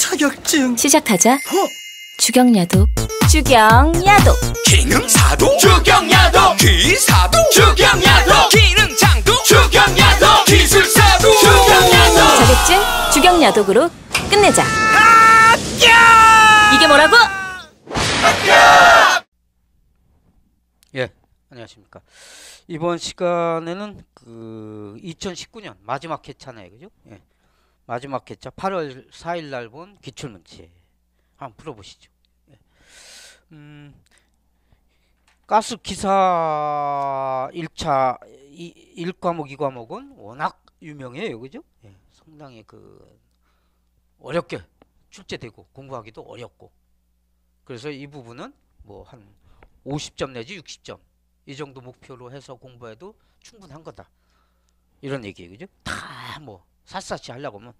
자격증 시작하자 허! 어? 주경야독 주경야독 기능사도 주경야독 기사도 주경야독 기능장도 주경야독 기술사도 주경야독 자격증 주경야독으로 끝내자 이게 뭐라고? 예 안녕하십니까 이번 시간에는 그 2019년 마지막 회차네요 그죠? 예. 마지막 개차 8월 4일 날 본 기출문제 한번 풀어보시죠. 예. 음, 가스 기사 1차 1과목 2과목은 워낙 유명해요. 그죠? 예, 상당히 그 어렵게 출제되고 공부하기도 어렵고 그래서 이 부분은 뭐 한 50점 내지 60점 이 정도 목표로 해서 공부해도 충분한 거다. 이런 얘기예요. 그죠? 다뭐 샅샅이 하려고 하면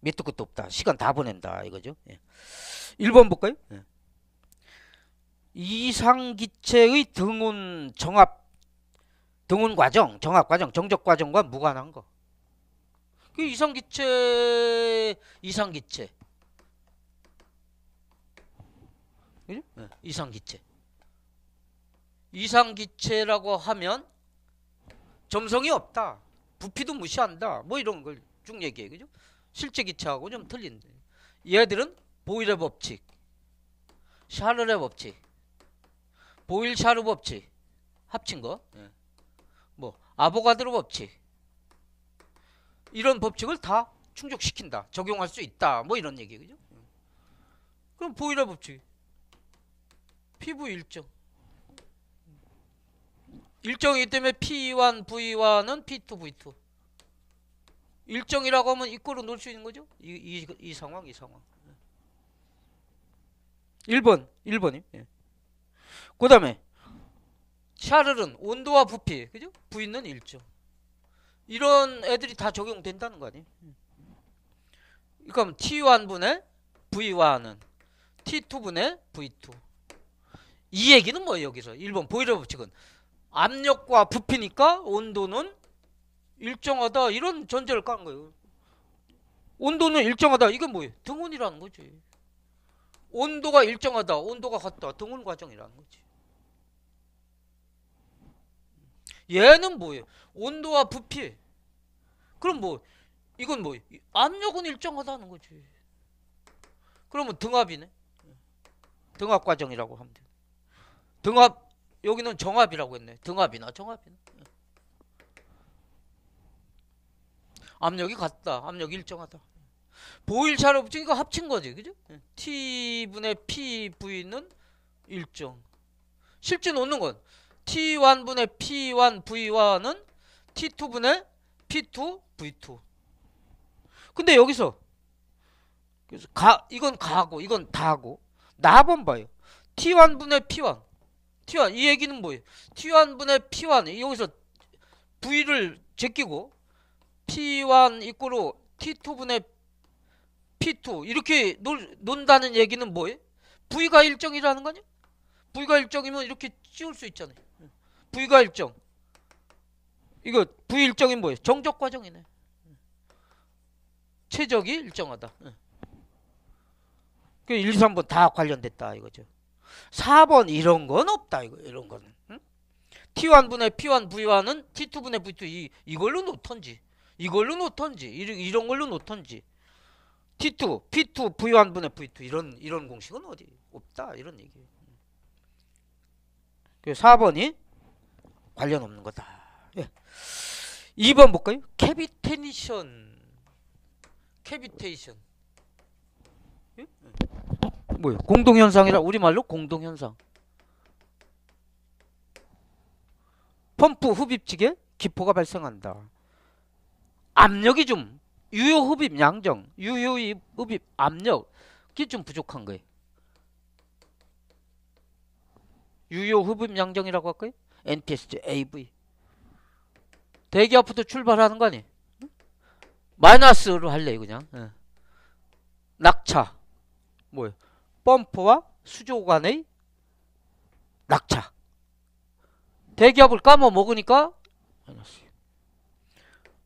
밑도 끝도 없다. 시간 다 보낸다 이거죠. 예. 1번 볼까요? 예. 이상기체의 등운 정합 등운 과정, 정합 과정, 정적 과정과 무관한 거. 그 이상기체 이상기체 예. 이상기체 이상기체라고 하면 점성이 없다 부피도 무시한다 뭐 이런 걸쭉 얘기해. 그죠? 실제 기차하고 좀 틀린데. 얘들은 보일의 법칙, 샤를의 법칙, 보일 샤르 법칙 합친 거. 예. 뭐, 아보가드로 법칙. 이런 법칙을 다 충족시킨다. 적용할 수 있다. 뭐 이런 얘기 그죠? 예. 그럼 보일의 법칙. 피부 일정. 일정이기 때문에 P1, V1은 P2, V2. 일정이라고 하면 이꼴로 놓을 수 있는 거죠? 이, 이, 이 상황, 이 상황. 1번, 예. 1번이. 예. 그 다음에, 샤를은 온도와 부피, 그죠? 부있는 일정. 이런 애들이 다 적용된다는 거 아니에요? 그럼 T1분의 V1은 T2분의 V2. 이 얘기는 뭐예요, 여기서? 1번, 보일러 법칙은. 압력과 부피니까 온도는 일정하다 이런 전제를 깐 거예요. 온도는 일정하다. 이게 뭐예요? 등온이라는 거지. 온도가 일정하다. 온도가 같다. 등온 과정이라는 거지. 얘는 뭐예요? 온도와 부피. 그럼 뭐 이건 뭐 압력은 일정하다는 거지. 그러면 등압이네. 등압 과정이라고 하면 돼. 등압 여기는 정압이라고 했네. 등압이나 정압이나. 압력이 같다. 압력이 일정하다. 보일차로 붙인거 합친 거지. 그죠? T분의 PV는 일정. 실제 놓는 건 T1분의 P1, V1은 T2분의 P2, V2. 근데 여기서 그래서 가 이건 가고 이건 다고 나번 봐요. T1분의 P1. T1 이 얘기는 뭐예요? T1분의 P1 여기서 V를 제끼고 P1 이꼬로 T2분의 P2 이렇게 놀, 논다는 얘기는 뭐예요? V가 일정이라는 거냐? V가 일정이면 이렇게 씌울 수 있잖아요. V가 일정. 이거 V 일정이 뭐예요? 정적 과정이네. 최적이 일정하다. 그 1, 3번 다 관련됐다 이거죠. 4번 이런 건 없다 이거 이런 거는. 응? T1분의 P1, V1은 T2분의 V2 이, 이걸로 놓던지. 이걸로 놓던지 이런, 이런 걸로 놓던지 T2, P2, V1 분의 V2 이런 이런 공식은 어디 없다 이런 얘기. 그 4번이 관련 없는 거다. 예. 2번 볼까요? 캐비테니션. 캐비테이션. 예? 예. 뭐요? 공동 현상이라 우리말로 공동 현상. 펌프 흡입 측에 기포가 발생한다. 압력이 좀 유효흡입 양정, 유효흡입 압력 그게 좀 부족한 거예요. 유효흡입 양정이라고 할까요? NTST, AV 대기압부터 출발하는 거 아니에요? 마이너스로 할래요 그냥 예. 낙차 뭐예요? 펌프와 수조 간의 낙차 대기압을 까먹으니까 마이너스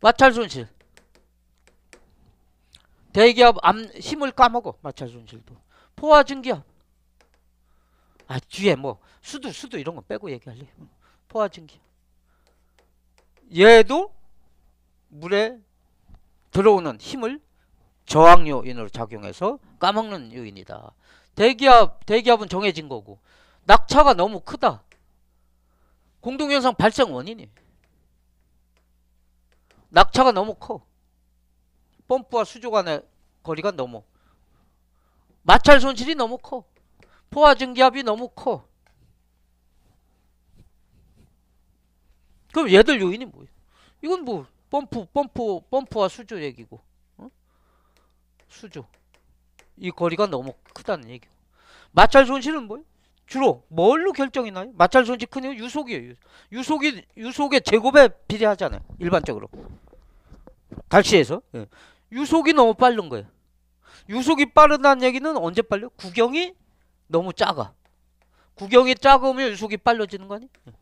마찰 손실 대기업 암, 힘을 까먹어 마찰 손실도 포화 증기업 아 뒤에 뭐 수두 수두 이런 거 빼고 얘기할래 포화 증기업 얘도 물에 들어오는 힘을 저항 요인으로 작용해서 까먹는 요인이다. 대기업, 대기업은 정해진 거고 낙차가 너무 크다. 공동현상 발생 원인이 낙차가 너무 커. 펌프와 수조 간의 거리가 너무. 마찰 손실이 너무 커. 포화 증기압이 너무 커. 그럼 얘들 요인이 뭐예요? 이건 뭐 펌프, 펌프, 펌프와 수조 얘기고 어? 수조 이 거리가 너무 크다는 얘기고 마찰 손실은 뭐예요? 주로 뭘로 결정이 나요? 마찰 손실 큰 이유 유속이에요. 유속이 유속의 제곱에 비례하잖아요. 일반적으로. 갈시에서 예. 유속이 너무 빠른 거예요. 유속이 빠르다는 얘기는 언제 빨려? 구경이 너무 작아. 구경이 작으면 유속이 빨라지는 거 아니? 예.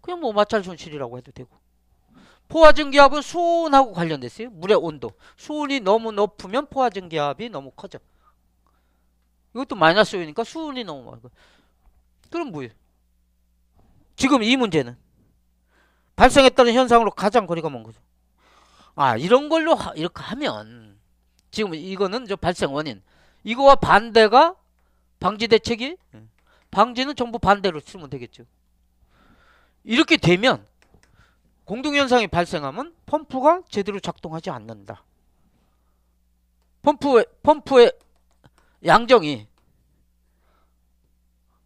그냥 뭐 마찰 손실이라고 해도 되고. 포화증기압은 수온하고 관련됐어요. 물의 온도. 수온이 너무 높으면 포화증기압이 너무 커져. 이것도 마이너스 요니까 수온이 너무 많고. 그럼 뭐예요? 지금 이 문제는 발생했다는 현상으로 가장 거리가 먼 거죠. 아 이런 걸로 하, 이렇게 하면 지금 이거는 저 발생 원인 이거와 반대가 방지 대책이 음. 방지는 전부 반대로 쓰면 되겠죠. 이렇게 되면 공동현상이 발생하면 펌프가 제대로 작동하지 않는다. 펌프의, 펌프의 양정이,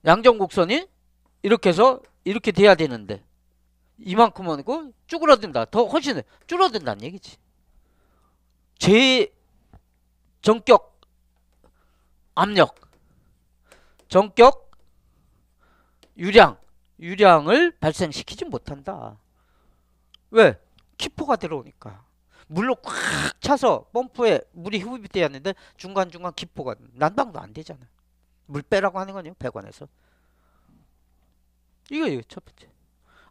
양정 곡선이 이렇게 해서 이렇게 돼야 되는데, 이만큼은 그 쭈그러든다. 더 훨씬 줄어든다는 얘기지. 제정격 압력, 정격 유량, 유량을 발생시키지 못한다. 왜? 키포가 들어오니까. 물로 꽉 차서 펌프에 물이 흡입이 돼야 는데 중간중간 기포가 난방도 안 되잖아. 물 빼라고 하는 거아니에요 배관에서. 이거 이거 첫 번째.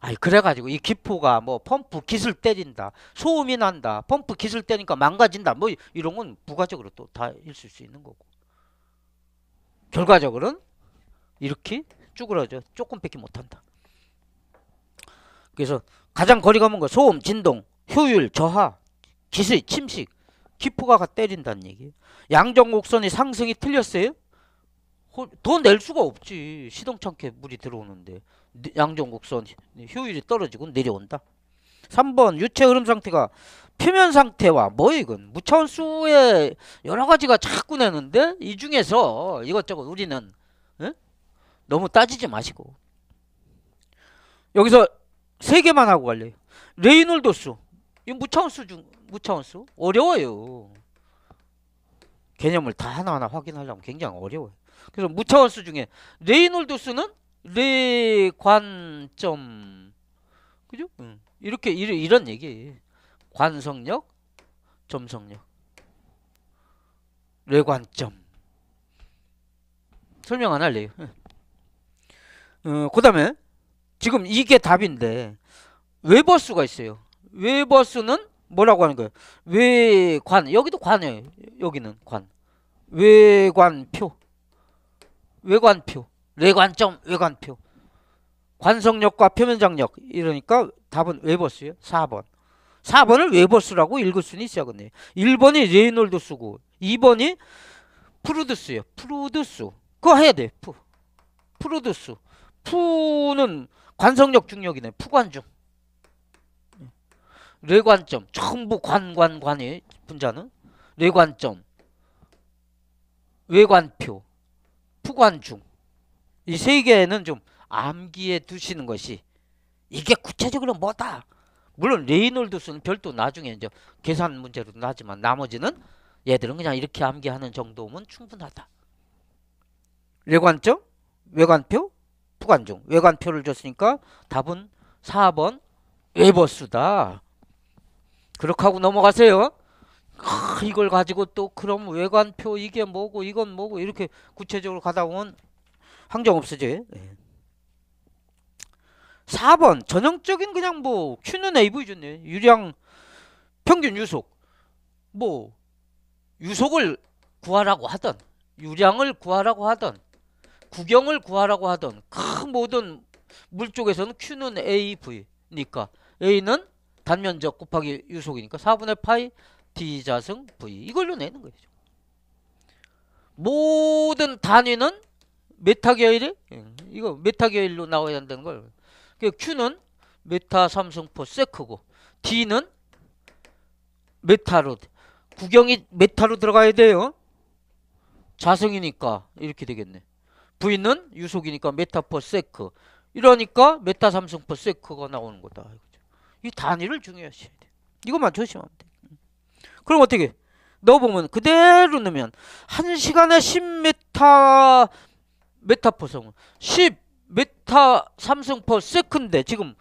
아이 그래가지고 이 기포가 뭐 펌프 기술 때린다 소음이 난다 펌프 기술 때니까 망가진다 뭐 이런 건 부가적으로 또 다 있을 수 있는 거고 결과적으로는 이렇게 쭈그러져 조금 뺏기 못한다 그래서 가장 거리가 먼 거 소음 진동 효율 저하 기술 침식 기포가 때린다는 얘기 양정 곡선이 상승이 틀렸어요 더낼 수가 없지 시동찮게 물이 들어오는데 네, 양정 곡선 효율이 떨어지고 내려온다. 3번 유체 흐름 상태가 표면 상태와 뭐 이건 무차원수의 여러 가지가 자꾸 내는데 이 중에서 이것저것 우리는 에? 너무 따지지 마시고 여기서 세 개만 하고 갈래요. 레이놀도 수. 이 무차원수 중 무차원수 어려워요. 개념을 다 하나하나 확인하려면 굉장히 어려워요. 그래서 무차원수 중에 레이놀도 수는 레관점 그죠? 응. 이렇게 이, 런 얘기 관성력 점성력 레관점 설명 안 할래요 응. 어, 그 다음에 지금 이게 답인데 외버수가 있어요 외버수는 뭐라고 하는 거예요 외관 여기도 관이에요 여기는 관 외관표 외관표 뇌관점 외관표 관성력과 표면장력 이러니까 답은 웨버스예요 4번 4번을 웨버스라고 읽을 수는 있어요 1번이 레이놀드수고 2번이 프루드스예요 프루드스 그거 해야 돼 푸. 프루드스 푸는 관성력 중력이네 푸관중 뇌관점 전부 관관관의 분자는 뇌관점 외관표 푸관중 이세 개는 좀암기에 두시는 것이 이게 구체적으로 뭐다. 물론 레이놀드 수는 별도 나중에 이제 계산 문제로 나지만 나머지는 얘들은 그냥 이렇게 암기하는 정도면 충분하다. 외관점, 외관표, 부관중. 외관표를 줬으니까 답은 4번 웨버스다 그렇게 하고 넘어가세요. 아, 이걸 가지고 또 그럼 외관표 이게 뭐고 이건 뭐고 이렇게 구체적으로 가다 보면 항정 없으지. 4번 전형적인 그냥 뭐 Q는 AV 줬네. 유량 평균 유속. 뭐 유속을 구하라고 하던 유량을 구하라고 하던 구경을 구하라고 하던 큰 모든 물 쪽에서는 Q는 AV니까 A는 단면적 곱하기 유속이니까 4분의 파이 D자승 V 이걸로 내는 거죠. 모든 단위는 메타계열이 예, 이거 메타계열로 나와야 된다는 걸. 그 Q는 메타 삼성포 세크고 D는 메타로 구경이 메타로 들어가야 돼요. 자성이니까 이렇게 되겠네. V는 유속이니까 메타포 세크. 이러니까 메타 삼성포 세크가 나오는 거다. 이 단위를 중요시해야 돼. 이것만 조심하면 돼. 그럼 어떻게? 넣어보면 그대로 넣으면 한 시간에 10m 메타포성 은10 메타 삼성퍼 세컨데 지금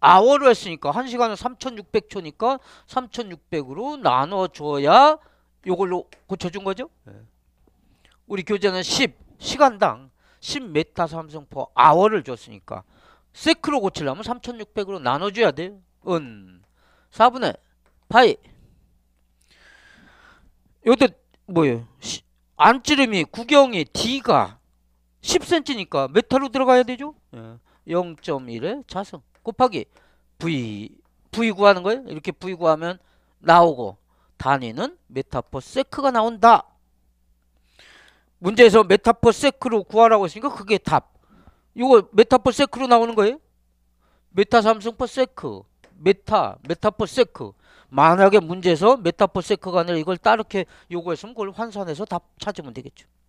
아워로 했으니까 1시간에 3600초니까 3600으로 나눠줘야 요걸로 고쳐준 거죠. 네. 우리 교재는 10 시간당 10 메타 삼성퍼 아워를 줬으니까 세크로 고치려면 3600으로 나눠줘야 돼요. 은 4분의 파이 요때 뭐예요? 안찌름이 구경이 D가 10cm니까 메 타로 들어가야 되죠? 0.1의 예. 자성 곱하기 V V 구하는 거예요. 이렇게 V 구하면 나오고 단위는 메타포세크가 나온다. 문제에서 메타포세크로 구하라고 했으니까 그게 답. 이거 메타포세크로 나오는 거예요. 메타 삼성포세크, 메타, 메타포세크. 만약에 문제에서 메타포세크가 아니라 이걸 따르게 요구했으면 그걸 환산해서 답 찾으면 되겠죠.